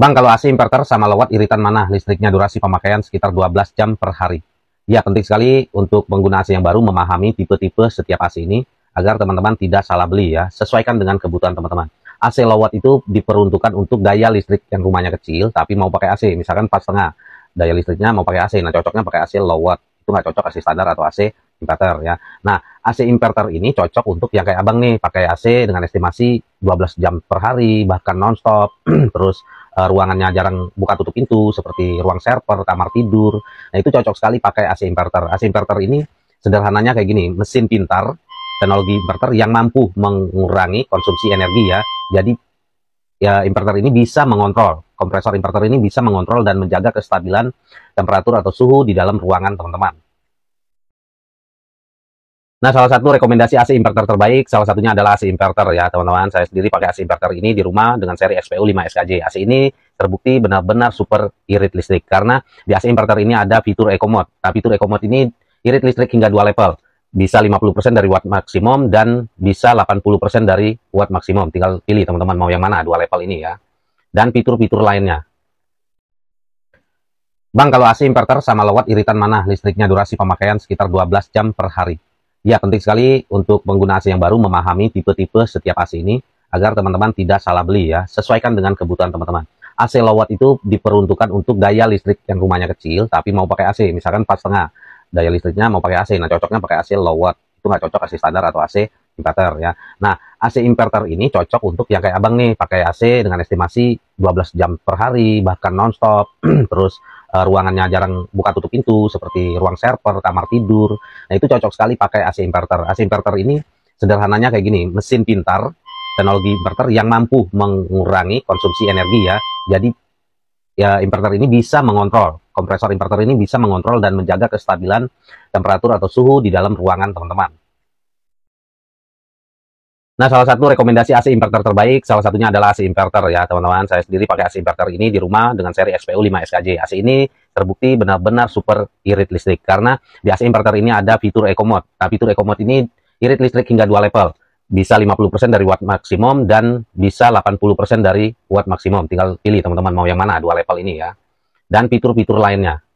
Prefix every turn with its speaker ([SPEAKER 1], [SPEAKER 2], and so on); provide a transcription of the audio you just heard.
[SPEAKER 1] Bang, kalau AC inverter sama lewat iritan mana? Listriknya durasi pemakaian sekitar 12 jam per hari. Ya, penting sekali untuk pengguna AC yang baru memahami tipe-tipe setiap AC ini agar teman-teman tidak salah beli ya. Sesuaikan dengan kebutuhan teman-teman. AC lewat itu diperuntukkan untuk daya listrik yang rumahnya kecil tapi mau pakai AC, misalkan pas tengah daya listriknya mau pakai AC. Nah, cocoknya pakai AC lewat. Itu nggak cocok AC standar atau AC inverter ya. Nah, AC inverter ini cocok untuk yang kayak Abang nih, pakai AC dengan estimasi 12 jam per hari, bahkan nonstop. Terus uh, ruangannya jarang buka tutup pintu seperti ruang server, kamar tidur. Nah, itu cocok sekali pakai AC inverter. AC inverter ini sederhananya kayak gini, mesin pintar teknologi inverter yang mampu mengurangi konsumsi energi ya. Jadi ya inverter ini bisa mengontrol kompresor inverter ini bisa mengontrol dan menjaga kestabilan temperatur atau suhu di dalam ruangan teman-teman Nah, salah satu rekomendasi AC inverter terbaik, salah satunya adalah AC inverter ya, teman-teman. Saya sendiri pakai AC inverter ini di rumah dengan seri SPU 5 skj AC ini terbukti benar-benar super irit listrik karena di AC inverter ini ada fitur eco mode. Nah, fitur eco mode ini irit listrik hingga dua level. Bisa 50% dari watt maksimum dan bisa 80% dari watt maksimum. Tinggal pilih teman-teman mau yang mana dua level ini ya. Dan fitur-fitur lainnya. Bang, kalau AC inverter sama lewat iritan mana? Listriknya durasi pemakaian sekitar 12 jam per hari. Ya, penting sekali untuk pengguna AC yang baru memahami tipe-tipe setiap AC ini agar teman-teman tidak salah beli ya. Sesuaikan dengan kebutuhan teman-teman. AC low watt itu diperuntukkan untuk daya listrik yang rumahnya kecil tapi mau pakai AC, misalkan 4,5. Daya listriknya mau pakai AC, nah cocoknya pakai AC low watt. Itu nggak cocok AC standar atau AC inverter ya. Nah, AC inverter ini cocok untuk yang kayak Abang nih, pakai AC dengan estimasi 12 jam per hari, bahkan nonstop, terus uh, ruangannya jarang buka tutup pintu seperti ruang server, kamar tidur. Nah, itu cocok sekali pakai AC inverter. AC inverter ini sederhananya kayak gini, mesin pintar teknologi inverter yang mampu mengurangi konsumsi energi ya. Jadi ya inverter ini bisa mengontrol kompresor inverter ini bisa mengontrol dan menjaga kestabilan temperatur atau suhu di dalam ruangan teman-teman. Nah, salah satu rekomendasi AC inverter terbaik, salah satunya adalah AC inverter ya, teman-teman. Saya sendiri pakai AC inverter ini di rumah dengan seri spu 5 SKJ. AC ini terbukti benar-benar super irit listrik karena di AC inverter ini ada fitur eco mode. Nah, fitur eco mode ini irit listrik hingga dua level. Bisa 50% dari watt maksimum dan bisa 80% dari watt maksimum. Tinggal pilih teman-teman mau yang mana dua level ini ya. Dan fitur-fitur lainnya.